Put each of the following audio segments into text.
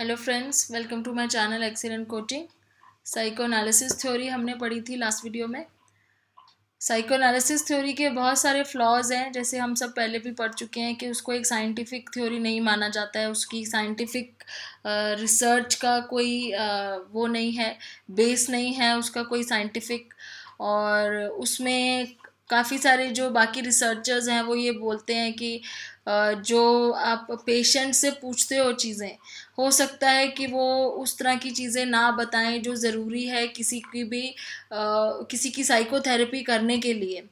Hello friends welcome to my channel excellent coaching psychoanalysis theory हमने पढ़ी थी last video में psychoanalysis theory के बहुत सारे फ्लॉज हैं जैसे हम सब पहले भी पढ़ चुके हैं कि उसको एक साइंटिफिक थ्योरी नहीं माना जाता है उसकी साइंटिफिक रिसर्च का कोई आ, वो नहीं है बेस नहीं है उसका कोई साइंटिफिक और उसमें काफ़ी सारे जो बाकी रिसर्चर्स हैं वो ये बोलते हैं कि जो आप पेशेंट से पूछते हो चीज़ें हो सकता है कि वो उस तरह की चीज़ें ना बताएं जो ज़रूरी है किसी की भी किसी की साइकोथेरेपी करने के लिए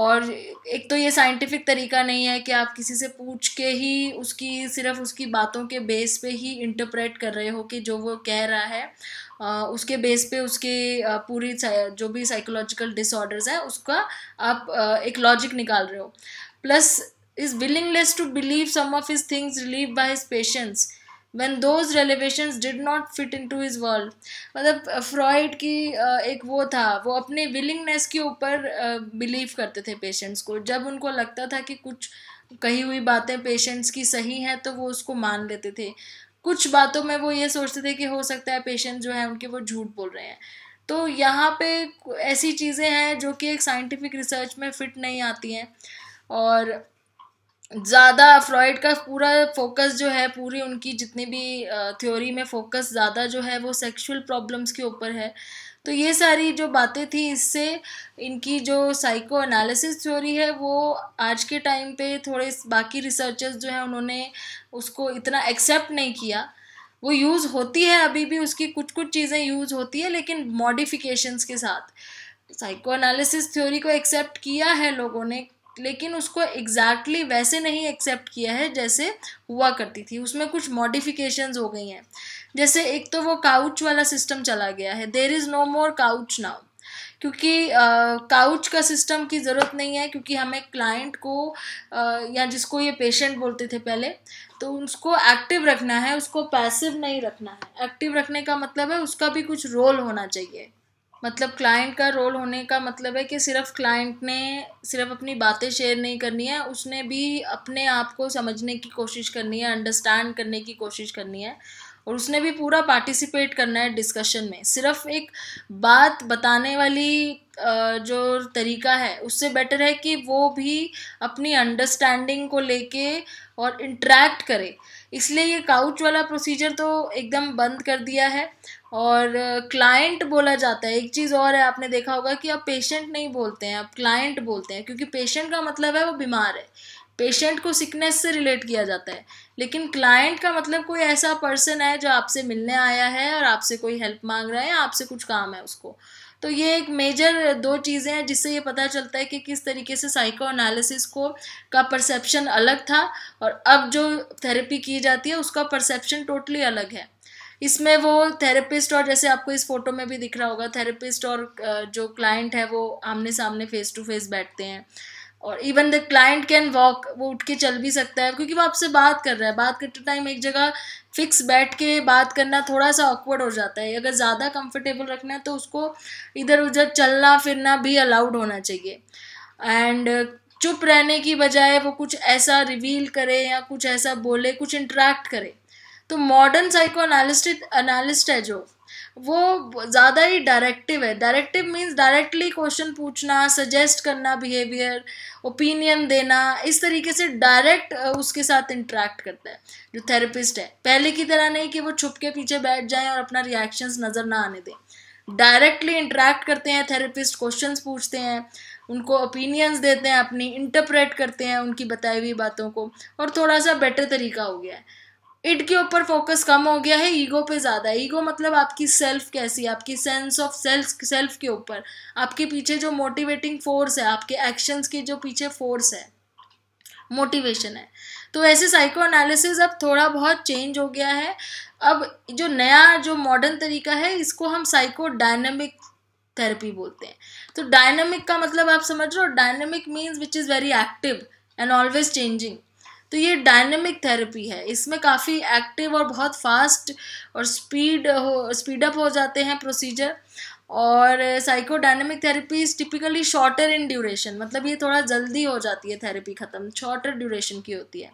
और एक तो ये साइंटिफिक तरीका नहीं है कि आप किसी से पूछ के ही उसकी सिर्फ उसकी बातों के बेस पे ही इंटरप्रेट कर रहे हो कि जो वो कह रहा है उसके बेस पे उसके पूरी जो भी साइकोलॉजिकल डिसऑर्डर्स हैं उसका आप एक लॉजिक निकाल रहे हो plus is willingness to believe some of his things relieved by his patience when those revelations did not fit into his world मतलब फ्रॉइड की एक वो था वो अपने विलिंगनेस के ऊपर बिलीव करते थे पेशेंट्स को जब उनको लगता था कि कुछ कही हुई बातें पेशेंट्स की सही हैं तो वो उसको मान लेते थे कुछ बातों में वो ये सोचते थे कि हो सकता है पेशेंट जो है उनके वो झूठ बोल रहे हैं तो यहाँ पे ऐसी चीज़ें हैं जो कि एक साइंटिफिक रिसर्च में फिट नहीं आती हैं और ज़्यादा फ्रॉइड का पूरा फोकस जो है पूरी उनकी जितनी भी थ्योरी में फोकस ज़्यादा जो है वो सेक्सुअल प्रॉब्लम्स के ऊपर है तो ये सारी जो बातें थी इससे इनकी जो साइको एनालिसिस थ्योरी है वो आज के टाइम पे थोड़े बाकी रिसर्चर्स जो हैं उन्होंने उसको इतना एक्सेप्ट नहीं किया वो यूज़ होती है अभी भी उसकी कुछ कुछ चीज़ें यूज़ होती है लेकिन मॉडिफिकेशंस के साथ साइको एनालिसिस थ्योरी को एक्सेप्ट किया है लोगों ने लेकिन उसको एग्जैक्टली exactly वैसे नहीं एक्सेप्ट किया है जैसे हुआ करती थी उसमें कुछ मॉडिफिकेशंस हो गई हैं जैसे एक तो वो काउच वाला सिस्टम चला गया है there is no more couch now क्योंकि काउच का सिस्टम की ज़रूरत नहीं है क्योंकि हमें क्लाइंट को uh, या जिसको ये पेशेंट बोलते थे पहले तो उसको एक्टिव रखना है उसको पैसिव नहीं रखना है एक्टिव रखने का मतलब है उसका भी कुछ रोल होना चाहिए मतलब क्लाइंट का रोल होने का मतलब है कि सिर्फ क्लाइंट ने सिर्फ अपनी बातें शेयर नहीं करनी है उसने भी अपने आप को समझने की कोशिश करनी है अंडरस्टैंड करने की कोशिश करनी है और उसने भी पूरा पार्टिसिपेट करना है डिस्कशन में सिर्फ एक बात बताने वाली जो तरीका है उससे बेटर है कि वो भी अपनी अंडरस्टैंडिंग को लेके और इंट्रैक्ट करे इसलिए ये काउच वाला प्रोसीजर तो एकदम बंद कर दिया है और क्लाइंट बोला जाता है एक चीज़ और है आपने देखा होगा कि अब पेशेंट नहीं बोलते हैं अब क्लाइंट बोलते हैं क्योंकि पेशेंट का मतलब है वो बीमार है पेशेंट को सिकनेस से रिलेट किया जाता है लेकिन क्लाइंट का मतलब कोई ऐसा पर्सन है जो आपसे मिलने आया है और आपसे कोई हेल्प मांग रहा है या आपसे कुछ काम है उसको तो ये एक मेजर दो चीज़ें हैं जिससे ये पता चलता है कि किस तरीके से साइको एनालिसिस को का परसेप्शन अलग था और अब जो थेरेपी की जाती है उसका परसेप्शन टोटली अलग है इसमें वो थेरेपिस्ट और जैसे आपको इस फोटो में भी दिख रहा होगा थेरेपिस्ट और जो क्लाइंट है वो आमने सामने फेस टू फेस बैठते हैं और even the client can walk वो उठ के चल भी सकता है क्योंकि वो आपसे बात कर रहा है बात करते टाइम एक जगह फिक्स बैठ के बात करना थोड़ा सा ऑकवर्ड हो जाता है अगर ज़्यादा कंफर्टेबल रखना है तो उसको इधर उधर चलना फिरना भी अलाउड होना चाहिए एंड चुप रहने की बजाय वो कुछ ऐसा रिवील करे या कुछ ऐसा बोले कुछ इंटरेक्ट करे तो मॉडर्न साइको अनालिस्ट अनालिस्ट है जो वो ज़्यादा ही डायरेक्टिव है डायरेक्टिव मीन्स डायरेक्टली क्वेश्चन पूछना सजेस्ट करना बिहेवियर ओपिनियन देना इस तरीके से डायरेक्ट उसके साथ इंटरेक्ट करता है जो थेरेपिस्ट है पहले की तरह नहीं कि वो छुप के पीछे बैठ जाए और अपना रिएक्शंस नज़र ना आने दें डायरेक्टली इंटरेक्ट करते हैं थेरेपिस्ट क्वेश्चन पूछते हैं उनको ओपिनियंस देते हैं अपनी इंटरप्रेट करते हैं उनकी बताई हुई बातों को और थोड़ा सा बेटर तरीका हो गया है इड के ऊपर फोकस कम हो गया है ईगो पे ज़्यादा ईगो मतलब आपकी सेल्फ कैसी है आपकी सेंस ऑफ सेल्फ सेल्फ के ऊपर आपके पीछे जो मोटिवेटिंग फोर्स है आपके एक्शंस के जो पीछे फोर्स है मोटिवेशन है तो ऐसे साइको एनालिसिस अब थोड़ा बहुत चेंज हो गया है अब जो नया जो मॉडर्न तरीका है इसको हम साइको डायनेमिक थेरेपी बोलते हैं तो डायनेमिक का मतलब आप समझ रहे हो dynamic means which is very active and always changing तो ये डायनेमिक थेरेपी है इसमें काफ़ी एक्टिव और बहुत फास्ट और स्पीड हो स्पीड अप हो जाते हैं प्रोसीजर और psychodynamic therapy is typically shorter in duration मतलब ये थोड़ा जल्दी हो जाती है थेरेपी ख़त्म शॉर्टर ड्यूरेशन की होती है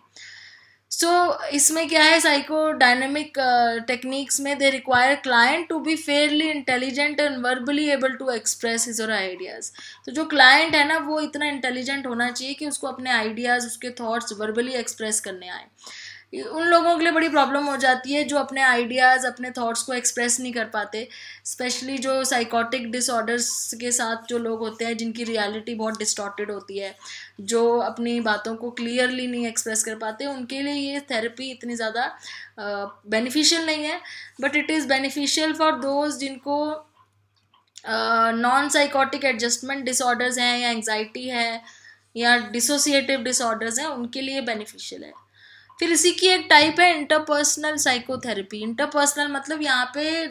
सो so, इसमें क्या है साइको डायनेमिक टेक्निक्स में they require client to be fairly intelligent and verbally able to express his और आइडियाज़ तो जो क्लाइंट है ना वो इतना इंटेलिजेंट होना चाहिए कि उसको अपने आइडियाज़ उसके थॉट्स वर्बली एक्सप्रेस करने आए उन लोगों के लिए बड़ी प्रॉब्लम हो जाती है जो अपने आइडियाज़ अपने थॉट्स को एक्सप्रेस नहीं कर पाते स्पेशली जो साइकोटिक डिसऑर्डर्स के साथ जो लोग होते हैं जिनकी रियलिटी बहुत डिस्टॉर्टेड होती है जो अपनी बातों को क्लियरली नहीं एक्सप्रेस कर पाते उनके लिए ये थेरेपी इतनी ज़्यादा बेनिफिशियल नहीं है but it is beneficial for those जिनको नॉन साइकोटिक एडजस्टमेंट डिसऑर्डर्स हैं या एंगजाइटी है या डिसोसिएटिव डिसऑर्डर्स हैं उनके लिए बेनिफिशियल है फिर इसी की एक टाइप है इंटरपर्सनल साइकोथेरेपी इंटरपर्सनल मतलब यहाँ पे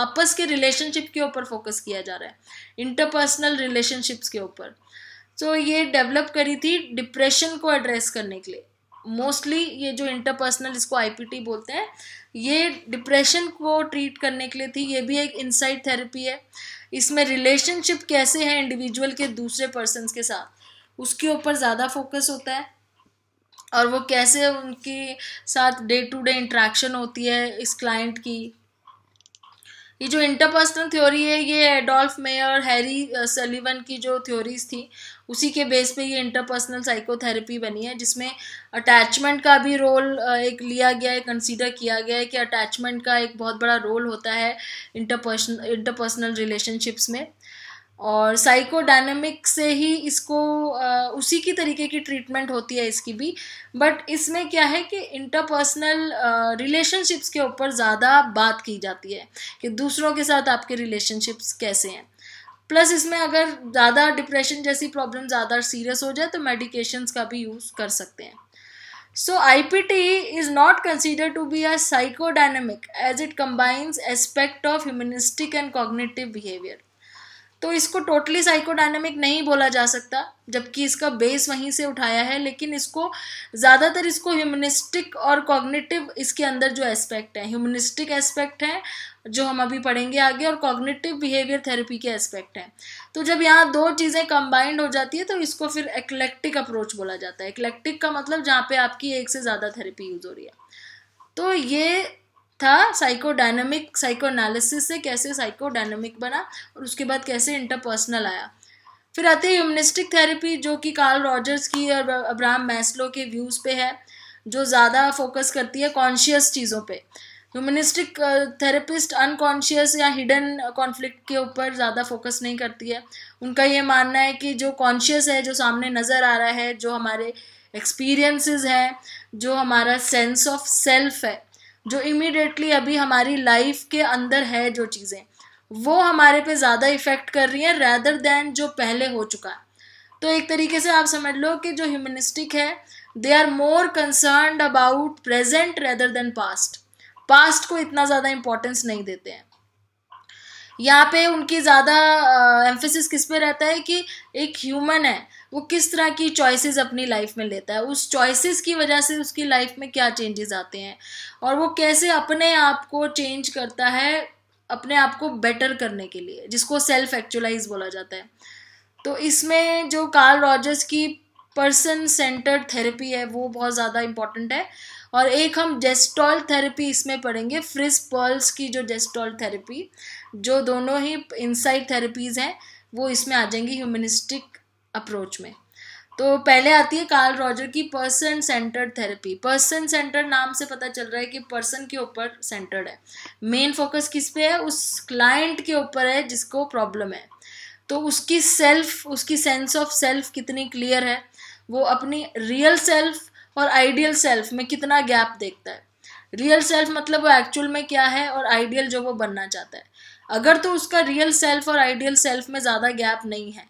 आपस के रिलेशनशिप के ऊपर फोकस किया जा रहा है इंटरपर्सनल रिलेशनशिप्स के ऊपर तो so, ये डेवलप करी थी डिप्रेशन को एड्रेस करने के लिए मोस्टली ये जो इंटरपर्सनल इसको आईपीटी बोलते हैं ये डिप्रेशन को ट्रीट करने के लिए थी ये भी एक इनसाइड थेरेपी है इसमें रिलेशनशिप कैसे हैं इंडिविजुअल के दूसरे पर्सन के साथ उसके ऊपर ज़्यादा फोकस होता है और वो कैसे उनके साथ डे टू डे इंट्रैक्शन होती है इस क्लाइंट की ये जो इंटरपर्सनल थ्योरी है ये एडोल्फ मेयर हैरी सलीवन की जो थ्योरीज थी उसी के बेस पे ये इंटरपर्सनल साइकोथेरेपी बनी है जिसमें अटैचमेंट का भी रोल uh, एक लिया गया है कंसीडर किया गया है कि अटैचमेंट का एक बहुत बड़ा रोल होता है इंटरपर्सन इंटरपर्सनल रिलेशनशिप्स में और साइकोडायनेमिक से ही इसको उसी की तरीके की ट्रीटमेंट होती है इसकी भी बट इसमें क्या है कि इंटरपर्सनल रिलेशनशिप्स के ऊपर ज़्यादा बात की जाती है कि दूसरों के साथ आपके रिलेशनशिप्स कैसे हैं प्लस इसमें अगर ज़्यादा डिप्रेशन जैसी प्रॉब्लम ज़्यादा सीरियस हो जाए तो मेडिकेशंस का भी यूज़ कर सकते हैं so I P T is not consider to be a psychodynamic as it combines aspect of humanistic and cognitive behaviour तो इसको टोटली साइकोडायनामिक नहीं बोला जा सकता जबकि इसका बेस वहीं से उठाया है लेकिन इसको ज़्यादातर इसको ह्यूमनिस्टिक और कॉग्निटिव इसके अंदर जो एस्पेक्ट है ह्यूमनिस्टिक एस्पेक्ट है जो हम अभी पढ़ेंगे आगे और कॉग्निटिव बिहेवियर थेरेपी के एस्पेक्ट हैं तो जब यहाँ दो चीज़ें कंबाइंड हो जाती है तो इसको फिर एक्लेक्टिक अप्रोच बोला जाता है एक्लेक्टिक का मतलब जहाँ पे आपकी एक से ज़्यादा थेरेपी यूज़ हो रही है तो ये था साइकोडायनामिक साइकोएनालिसिस से कैसे साइकोडायनामिक बना और उसके बाद कैसे इंटरपर्सनल आया फिर आती है ह्यूमनिस्टिक थेरेपी जो कि कार्ल रॉजर्स की और अब्राहम मैस्लो के व्यूज़ पे है जो ज़्यादा फोकस करती है कॉन्शियस चीज़ों पे ह्यूमनिस्टिक थेरेपिस्ट अनकॉन्शियस या हिडन कॉन्फ्लिक्ट के ऊपर ज़्यादा फोकस नहीं करती है उनका ये मानना है कि जो कॉन्शियस है जो सामने नज़र आ रहा है जो हमारे एक्सपीरियंसेस हैं जो हमारा सेंस ऑफ सेल्फ है जो इमिडिएटली अभी हमारी लाइफ के अंदर है जो चीज़ें वो हमारे पे ज़्यादा इफ़ेक्ट कर रही हैं रैदर दैन जो पहले हो चुका है तो एक तरीके से आप समझ लो कि जो ह्यूमनिस्टिक है they are more concern about present rather than past past को इतना ज़्यादा इंपॉर्टेंस नहीं देते हैं यहाँ पे उनकी ज़्यादा एम्फेसिस किस पे रहता है कि एक ह्यूमन है वो किस तरह की चॉइसेस अपनी लाइफ में लेता है उस चॉइसेस की वजह से उसकी लाइफ में क्या चेंजेस आते हैं और वो कैसे अपने आप को चेंज करता है अपने आप को बेटर करने के लिए जिसको सेल्फ एक्चुअलाइज बोला जाता है तो इसमें जो कार्ल रॉजर्स की पर्सन सेंटर्ड थेरेपी है वो बहुत ज़्यादा इम्पॉर्टेंट है और एक हम जेस्टॉल थेरेपी इसमें पढ़ेंगे फ्रिज पर्ल्स की जो जेस्टॉल थेरेपी जो दोनों ही इनसाइड थेरेपीज़ हैं वो इसमें आ जाएंगी ह्यूमनिस्टिक अप्रोच में तो पहले आती है कार्ल रॉजर की person centred therapy person centred नाम से पता चल रहा है कि पर्सन के ऊपर सेंटर्ड है मेन फोकस किस पे है उस क्लाइंट के ऊपर है जिसको प्रॉब्लम है तो उसकी सेल्फ उसकी सेंस ऑफ सेल्फ कितनी क्लियर है वो अपनी रियल सेल्फ और आइडियल सेल्फ में कितना गैप देखता है रियल सेल्फ मतलब वो एक्चुअल में क्या है और आइडियल जो वो बनना चाहता है अगर तो उसका रियल सेल्फ और आइडियल सेल्फ में ज़्यादा गैप नहीं है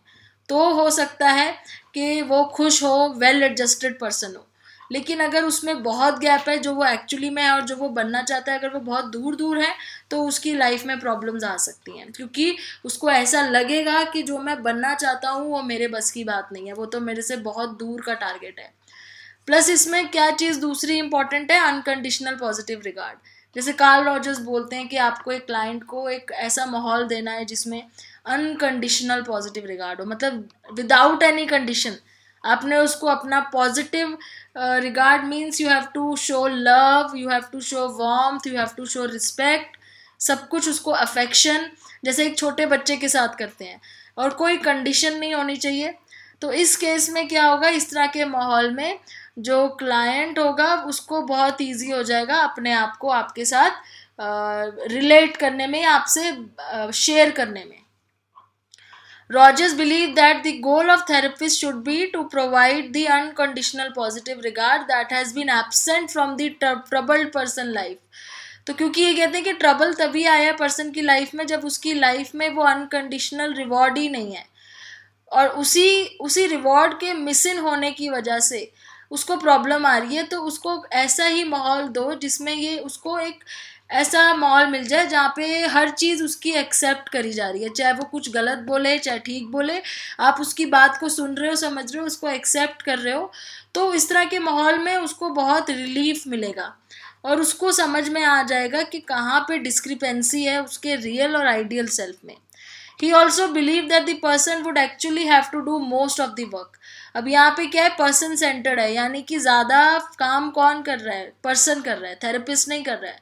तो हो सकता है कि वो खुश हो वेल एडजस्टेड पर्सन हो लेकिन अगर उसमें बहुत गैप है जो वो एक्चुअली में है और जो वो बनना चाहता है अगर वो बहुत दूर दूर है तो उसकी लाइफ में प्रॉब्लम्स आ सकती हैं क्योंकि उसको ऐसा लगेगा कि जो मैं बनना चाहता हूँ वो मेरे बस की बात नहीं है वो तो मेरे से बहुत दूर का टारगेट है प्लस इसमें क्या चीज़ दूसरी इंपॉर्टेंट है अनकंडीशनल पॉजिटिव रिगार्ड जैसे कार्ल रॉजर्स बोलते हैं कि आपको एक क्लाइंट को एक ऐसा माहौल देना है जिसमें अनकंडीशनल पॉजिटिव रिगार्ड हो मतलब विदाउट एनी कंडीशन आपने उसको अपना positive regard means you have to show love you have to show warmth you have to show respect सब कुछ उसको अफेक्शन जैसे एक छोटे बच्चे के साथ करते हैं और कोई कंडीशन नहीं होनी चाहिए तो इस केस में क्या होगा इस तरह के माहौल में जो क्लाइंट होगा उसको बहुत ईजी हो जाएगा अपने आप को आपके साथ रिलेट करने में आपसे शेयर करने में Rogers believe that the goal of therapist should be to provide the unconditional positive regard that has been absent from the troubled person life तो क्योंकि ये कहते हैं कि ट्रबल तभी आया पर्सन की लाइफ में जब उसकी लाइफ में वो अनकंडीशनल रिवॉर्ड ही नहीं है और उसी उसी रिवॉर्ड के मिसिंग होने की वजह से उसको प्रॉब्लम आ रही है तो उसको ऐसा ही माहौल दो जिसमें ये उसको एक ऐसा माहौल मिल जाए जहाँ पे हर चीज़ उसकी एक्सेप्ट करी जा रही है चाहे वो कुछ गलत बोले चाहे ठीक बोले आप उसकी बात को सुन रहे हो समझ रहे हो उसको एक्सेप्ट कर रहे हो तो इस तरह के माहौल में उसको बहुत रिलीफ मिलेगा और उसको समझ में आ जाएगा कि कहाँ पे डिस्क्रिपेंसी है उसके रियल और आइडियल सेल्फ में he also believe that the person would actually have to do most of the work अब यहाँ पे क्या है पर्सन सेंटर्ड है यानी कि ज़्यादा काम कौन कर रहा है पर्सन कर रहा है थेरेपिस्ट नहीं कर रहा है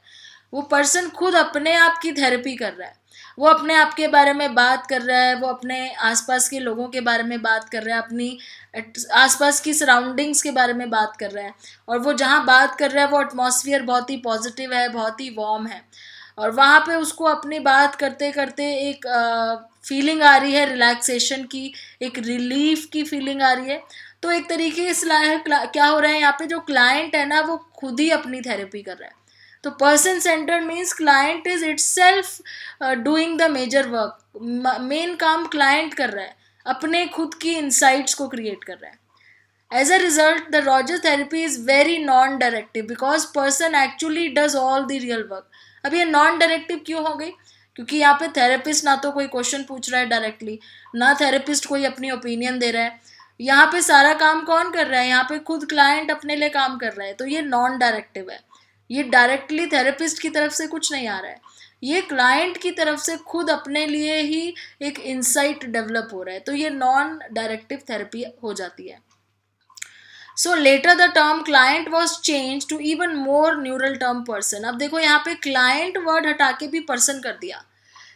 वो पर्सन खुद अपने आप की थेरेपी कर रहा है वो अपने आप के बारे में बात कर रहा है वो अपने आसपास के लोगों के बारे में बात कर रहा है अपनी आसपास की सराउंडिंग्स के बारे में बात कर रहा है और वो जहाँ बात कर रहा है वो एटमोसफियर बहुत ही पॉजिटिव है बहुत ही वार्म है और वहाँ पे उसको अपनी बात करते करते एक फीलिंग आ रही है रिलैक्सेशन की एक रिलीफ की फीलिंग आ रही है तो एक तरीके से क्या हो रहा है यहाँ पे जो क्लाइंट है ना वो खुद ही अपनी थेरेपी कर रहा है तो person centred means client is itself doing the major work main काम क्लाइंट कर रहा है अपने खुद की इंसाइट्स को क्रिएट कर रहा है as a result the Roger therapy is very non directive because person actually does all the real work अब ये नॉन डायरेक्टिव क्यों हो गई क्योंकि यहाँ पे थेरेपिस्ट ना तो कोई क्वेश्चन पूछ रहा है डायरेक्टली ना थेरेपिस्ट कोई अपनी ओपिनियन दे रहा है यहाँ पे सारा काम कौन कर रहा है यहाँ पे खुद क्लाइंट अपने लिए काम कर रहा है तो ये नॉन डायरेक्टिव है ये डायरेक्टली थेरेपिस्ट की तरफ से कुछ नहीं आ रहा है ये क्लाइंट की तरफ से खुद अपने लिए ही एक इंसाइट डेवलप हो रहा है तो ये नॉन डायरेक्टिव थेरेपी हो जाती है so later the term client was change to even more neutral term person अब देखो यहाँ पे क्लाइंट वर्ड हटा के भी पर्सन कर दिया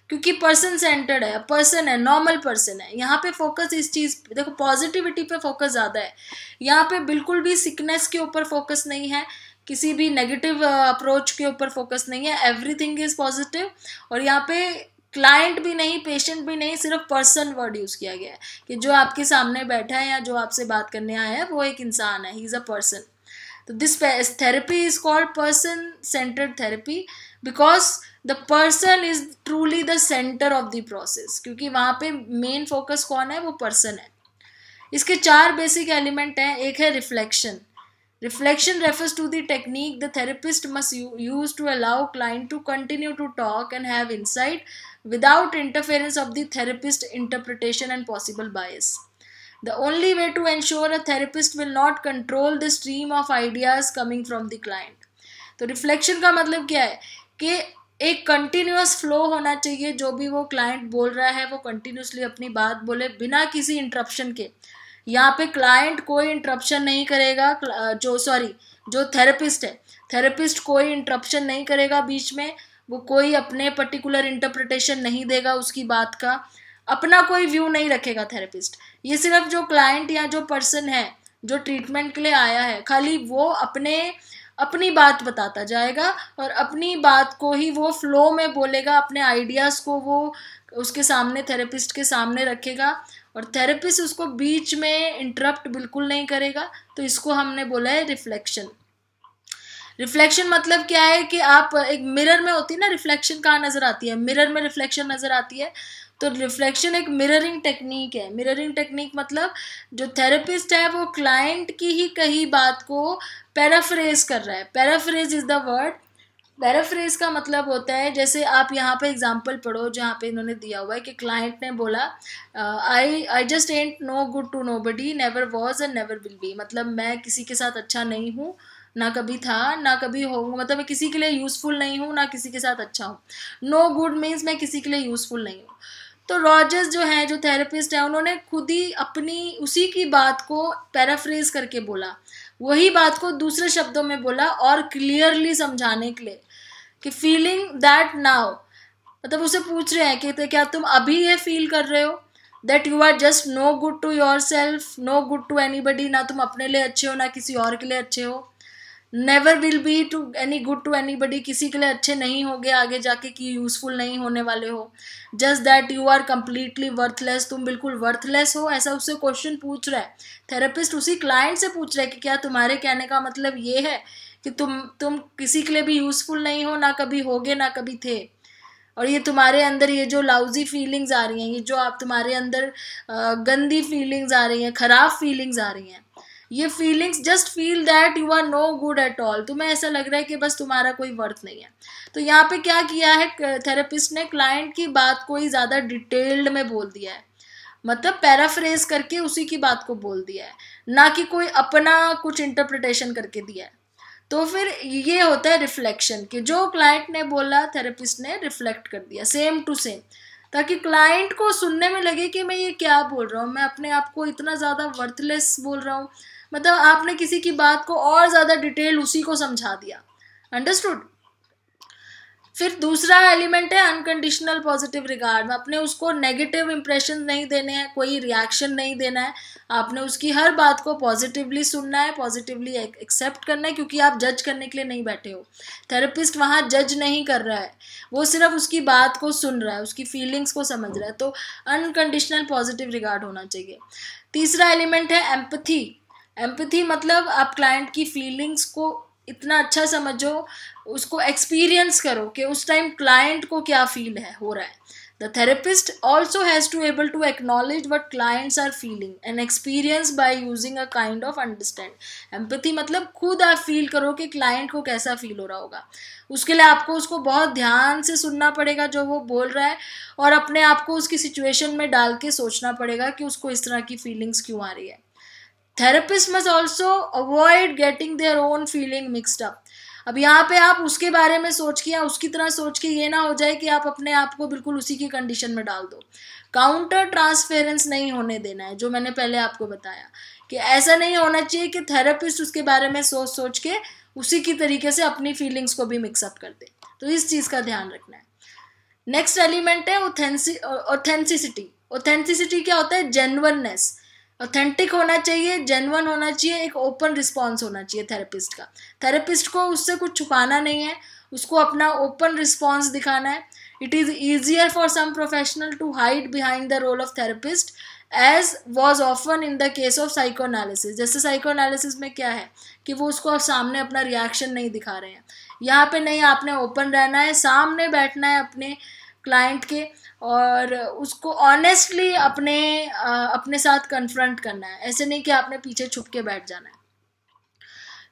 क्योंकि पर्सन सेंटर्ड है पर्सन है नॉर्मल पर्सन है यहाँ पे फोकस इस चीज़ देखो पॉजिटिविटी पे फोकस ज़्यादा है यहाँ पे बिल्कुल भी सिकनेस के ऊपर फोकस नहीं है किसी भी नेगेटिव अप्रोच के ऊपर फोकस नहीं है एवरीथिंग इज़ पॉजिटिव और यहाँ पे क्लाइंट भी नहीं पेशेंट भी नहीं सिर्फ पर्सन वर्ड यूज़ किया गया है कि जो आपके सामने बैठा है या जो आपसे बात करने आया है वो एक इंसान है ही इज़ अ पर्सन तो this therapy is called person centred therapy because the person is truly the centre of the process क्योंकि वहाँ पे मेन फोकस कौन है वो पर्सन है इसके चार बेसिक एलिमेंट हैं एक है reflection reflection refers to the technique the therapist must use to allow client to continue to talk and have insight without interference of the therapist interpretation and possible bias. The only way to ensure a therapist will not control the stream of ideas coming from the client. तो reflection का मतलब क्या है कि एक continuous flow होना चाहिए जो भी वो क्लाइंट बोल रहा है वो कंटिन्यूसली अपनी बात बोले बिना किसी इंटरप्शन के यहाँ पे क्लाइंट कोई इंटरप्शन नहीं करेगा जो सॉरी जो थेरेपिस्ट है थेरेपिस्ट कोई इंटरप्शन नहीं करेगा बीच में वो कोई अपने पर्टिकुलर इंटरप्रिटेशन नहीं देगा उसकी बात का अपना कोई व्यू नहीं रखेगा थेरेपिस्ट ये सिर्फ जो क्लाइंट या जो पर्सन है जो ट्रीटमेंट के लिए आया है खाली वो अपने अपनी बात बताता जाएगा और अपनी बात को ही वो फ्लो में बोलेगा अपने आइडियाज़ को वो उसके सामने थेरेपिस्ट के सामने रखेगा और थेरेपिस्ट उसको बीच में इंटरप्ट बिल्कुल नहीं करेगा तो इसको हमने बोला है रिफ्लेक्शन रिफ्लेक्शन मतलब क्या है कि आप एक मिरर में होती है ना रिफ्लेक्शन कहाँ नज़र आती है मिरर में रिफ्लेक्शन नज़र आती है तो रिफ्लेक्शन एक मिररिंग टेक्निक है मिररिंग टेक्निक मतलब जो थेरेपिस्ट है वो क्लाइंट की ही कही बात को पैराफ्रेज कर रहा है paraphrase is the word paraphrase का मतलब होता है जैसे आप यहाँ पे एग्जांपल पढ़ो जहाँ पे इन्होंने दिया हुआ है कि क्लाइंट ने बोला I I just ain't no good to nobody never was and never will be मतलब मैं किसी के साथ अच्छा नहीं हूँ ना कभी था ना कभी हो मतलब मैं किसी के लिए यूज़फुल नहीं हूँ ना किसी के साथ अच्छा हूँ नो गुड मीन्स मैं किसी के लिए यूज़फुल नहीं हूँ तो रॉजर्स जो हैं जो थेरेपिस्ट हैं उन्होंने खुद ही अपनी उसी की बात को पैराफ्रेज करके बोला वही बात को दूसरे शब्दों में बोला और क्लियरली समझाने के लिए कि फीलिंग दैट नाउ मतलब उसे पूछ रहे हैं कि तो क्या तुम अभी ये फील कर रहे हो that you are just no good to yourself no good to anybody ना तुम अपने लिए अच्छे हो ना किसी और के लिए अच्छे हो never will be to any good to anybody किसी के लिए अच्छे नहीं होगे आगे जाके कि यूजफुल नहीं होने वाले हो just that you are completely worthless तुम बिल्कुल वर्थलेस हो ऐसा उससे क्वेश्चन पूछ रहा है थेरेपिस्ट उसी क्लाइंट से पूछ रहा है कि क्या तुम्हारे कहने का मतलब ये है कि तुम तुम किसी के लिए भी यूजफुल नहीं हो ना कभी होगे ना कभी थे और ये तुम्हारे अंदर ये जो लाउजी फीलिंग्स आ रही हैं ये जो आप तुम्हारे अंदर गंदी फीलिंग्स आ रही हैं ख़राब फीलिंग्स आ रही हैं ये feelings just feel that you are no good at all तुम्हें ऐसा लग रहा है कि बस तुम्हारा कोई वर्थ नहीं है तो यहाँ पे क्या किया है थेरेपिस्ट ने क्लाइंट की बात को ही ज़्यादा डिटेल्ड में बोल दिया है मतलब पैराफ्रेज करके उसी की बात को बोल दिया है ना कि कोई अपना कुछ इंटरप्रिटेशन करके दिया है तो फिर ये होता है रिफ्लेक्शन कि जो क्लाइंट ने बोला थेरेपिस्ट ने रिफ्लेक्ट कर दिया सेम टू सेम ताकि क्लाइंट को सुनने में लगे कि मैं ये क्या बोल रहा हूँ मैं अपने आप को इतना ज़्यादा वर्थलेस बोल रहा हूँ मतलब आपने किसी की बात को और ज़्यादा डिटेल उसी को समझा दिया अंडरस्टूड फिर दूसरा एलिमेंट है अनकंडीशनल पॉजिटिव रिगार्ड आपने उसको नेगेटिव इंप्रेशन नहीं देने हैं कोई रिएक्शन नहीं देना है आपने उसकी हर बात को पॉजिटिवली सुनना है पॉजिटिवली एक्सेप्ट करना है क्योंकि आप जज करने के लिए नहीं बैठे हो थेरेपिस्ट वहाँ जज नहीं कर रहा है वो सिर्फ उसकी बात को सुन रहा है उसकी फीलिंग्स को समझ रहा है तो अनकंडीशनल पॉजिटिव रिगार्ड होना चाहिए तीसरा एलिमेंट है एम्पथी एम्पथी मतलब आप क्लाइंट की फीलिंग्स को इतना अच्छा समझो उसको एक्सपीरियंस करो कि उस टाइम क्लाइंट को क्या फील है हो रहा है the therapist also has to able to acknowledge what clients are feeling and experience by using a kind of understand empathy मतलब खुद आप फील करो कि क्लाइंट को कैसा फील हो रहा होगा उसके लिए आपको उसको बहुत ध्यान से सुनना पड़ेगा जो वो बोल रहा है और अपने आप को उसकी सिचुएशन में डाल के सोचना पड़ेगा कि उसको इस तरह की फीलिंग्स क्यों आ रही है therapist must also avoid getting their own feeling mixed up अब यहाँ पे आप उसके बारे में सोच के या उसकी तरह सोच के ये ना हो जाए कि आप अपने आप को बिल्कुल उसी की कंडीशन में डाल दो काउंटर ट्रांसफेरेंस नहीं होने देना है जो मैंने पहले आपको बताया कि ऐसा नहीं होना चाहिए कि थेरेपिस्ट उसके बारे में सोच सोच के उसी की तरीके से अपनी फीलिंग्स को भी मिक्सअप कर दे तो इस चीज़ का ध्यान रखना है नेक्स्ट एलिमेंट है ओथेंसी ओथेंसिसिटी ओथेंसिसिटी क्या होता है जेनवननेस ऑथेंटिक होना चाहिए जेनवन होना चाहिए एक ओपन रिस्पॉन्स होना चाहिए थेरेपिस्ट का थेरेपिस्ट को उससे कुछ छुपाना नहीं है उसको अपना ओपन रिस्पॉन्स दिखाना है it is easier for some professional to hide behind the role of therapist as was often in the case of psychoanalysis जैसे साइको एनालिसिस में क्या है कि वो उसको सामने अपना रिएक्शन नहीं दिखा रहे हैं यहाँ पे नहीं आपने ओपन रहना है सामने बैठना है अपने क्लाइंट के और उसको ऑनेस्टली अपने अपने साथ कन्फ्रंट करना है ऐसे नहीं कि आपने पीछे छुप के बैठ जाना है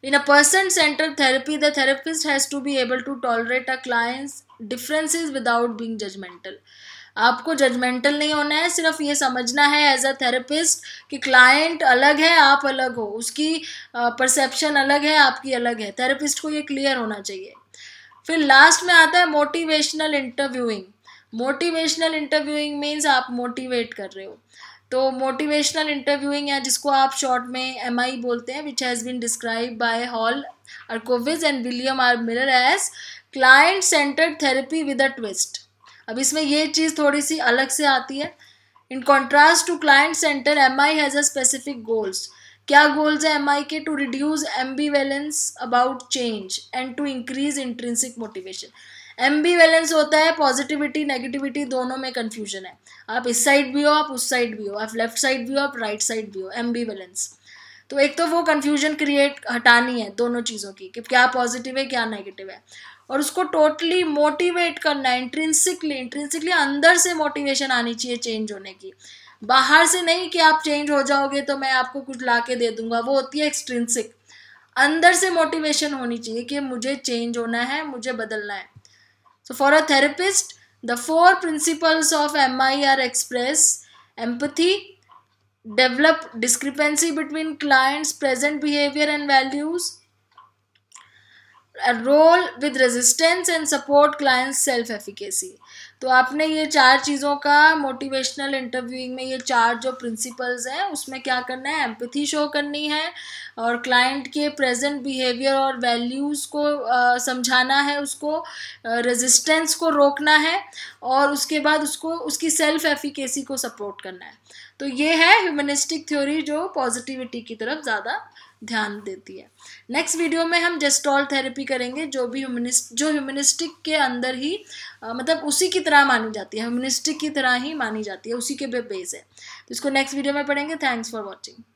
in a person centre therapy the therapist has to be able to tolerate a clients differences without being judgemental आपको जजमेंटल नहीं होना है सिर्फ ये समझना है एज अ थेरेपिस्ट कि क्लाइंट अलग है आप अलग हो उसकी परसेप्शन अलग है आपकी अलग है थेरेपिस्ट को ये क्लियर होना चाहिए फिर लास्ट में आता है motivational interviewing motivational interviewing means आप मोटिवेट कर रहे हो तो मोटिवेशनल इंटरव्यूइंग या जिसको आप शॉर्ट में एम आई बोलते हैं which has been describe by Hal Arkowitz and William R Miller as client centred therapy with a twist अब इसमें ये चीज़ थोड़ी सी अलग से आती है in contrast to client centre M I has a specific goals क्या गोल्स हैं एम आई के to reduce ambivalence about change and to increase intrinsic motivation ambivalence balance होता है पॉजिटिविटी नेगेटिविटी दोनों में कन्फ्यूजन है आप इस साइड भी हो आप उस साइड भी हो आप लेफ्ट साइड भी हो आप राइट साइड भी हो एम्बीवेलेंस बैलेंस तो एक तो वो कन्फ्यूजन क्रिएट हटानी है दोनों चीज़ों की कि क्या पॉजिटिव है क्या नेगेटिव है और उसको टोटली मोटिवेट करना है इंट्रेंसिकली इंट्रेंसिकली अंदर से मोटिवेशन आनी चाहिए चेंज होने की बाहर से नहीं कि आप चेंज हो जाओगे तो मैं आपको कुछ ला के दे दूंगा वो होती है एक्सट्रेंसिक अंदर से मोटिवेशन होनी चाहिए कि मुझे चेंज होना है मुझे बदलना है So for a therapist, the four principles of MI are express empathy, develop discrepancy between clients' present behavior and values, roll with resistance and support client self efficacy तो आपने ये चार चीज़ों का मोटिवेशनल इंटरव्यूइंग में ये चार जो प्रिंसिपल्स हैं उसमें क्या करना है एम्पथी शो करनी है और क्लाइंट के प्रेजेंट बिहेवियर और वैल्यूज़ को आ, समझाना है उसको रेजिस्टेंस को रोकना है और उसके बाद उसको उसकी सेल्फ एफिकेसी को सपोर्ट करना है तो ये है ह्यूमनिस्टिक थ्योरी जो पॉजिटिविटी की तरफ ज़्यादा ध्यान देती है नेक्स्ट वीडियो में हम जेस्टॉल थेरेपी करेंगे जो भी ह्यूमनिस्ट जो ह्यूमनिस्टिक के अंदर ही आ, मतलब उसी की तरह मानी जाती है ह्यूमनिस्टिक की तरह ही मानी जाती है उसी के बेस है तो इसको नेक्स्ट वीडियो में पढ़ेंगे थैंक्स फॉर वॉचिंग